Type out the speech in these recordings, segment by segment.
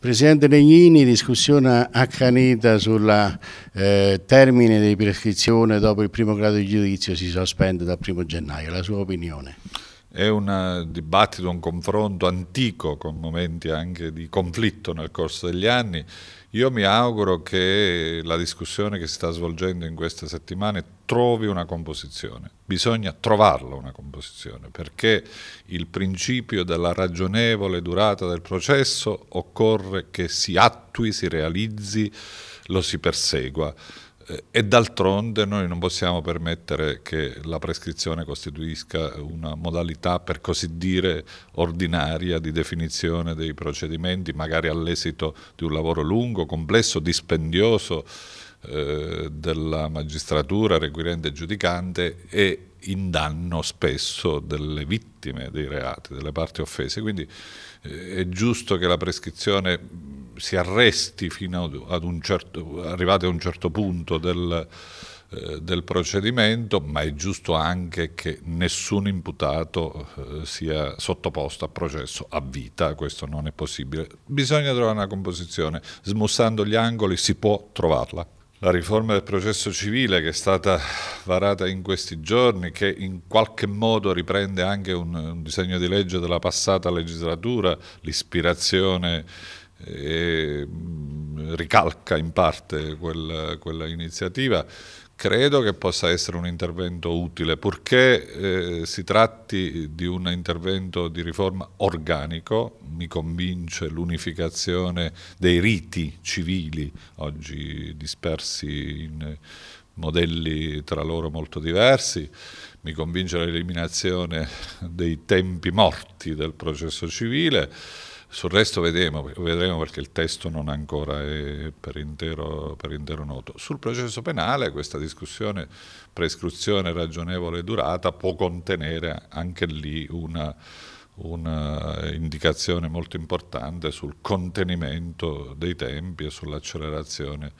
Presidente Legnini, discussione accanita sul eh, termine di prescrizione dopo il primo grado di giudizio si sospende dal primo gennaio, la sua opinione? È un eh, dibattito, un confronto antico con momenti anche di conflitto nel corso degli anni. Io mi auguro che la discussione che si sta svolgendo in queste settimane trovi una composizione. Bisogna trovarla una composizione perché il principio della ragionevole durata del processo occorre che si attui, si realizzi, lo si persegua. Eh, e d'altronde noi non possiamo permettere che la prescrizione costituisca una modalità, per così dire, ordinaria di definizione dei procedimenti, magari all'esito di un lavoro lungo, complesso, dispendioso eh, della magistratura requirente e giudicante e in danno spesso delle vittime dei reati, delle parti offese. Quindi eh, è giusto che la prescrizione si arresti fino ad un certo, arrivati a un certo punto del, eh, del procedimento, ma è giusto anche che nessun imputato eh, sia sottoposto a processo a vita, questo non è possibile. Bisogna trovare una composizione, smussando gli angoli si può trovarla. La riforma del processo civile che è stata varata in questi giorni, che in qualche modo riprende anche un, un disegno di legge della passata legislatura, l'ispirazione e mm, ricalca in parte quella, quella iniziativa, credo che possa essere un intervento utile, purché eh, si tratti di un intervento di riforma organico, mi convince l'unificazione dei riti civili, oggi dispersi in modelli tra loro molto diversi, mi convince l'eliminazione dei tempi morti del processo civile, sul resto vedremo, vedremo perché il testo non ancora è per intero, per intero noto. Sul processo penale questa discussione prescrizione ragionevole durata può contenere anche lì una un'indicazione molto importante sul contenimento dei tempi e sull'accelerazione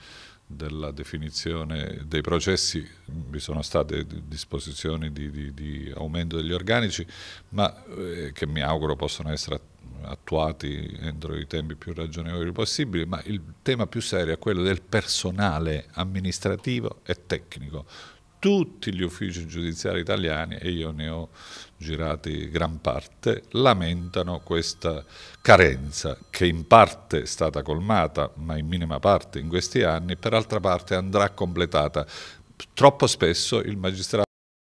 della definizione dei processi vi sono state disposizioni di, di, di aumento degli organici, ma eh, che mi auguro possano essere attuati entro i tempi più ragionevoli possibili, ma il tema più serio è quello del personale amministrativo e tecnico, tutti gli uffici giudiziari italiani, e io ne ho girati gran parte, lamentano questa carenza che in parte è stata colmata, ma in minima parte in questi anni, per altra parte andrà completata. Troppo spesso il magistrato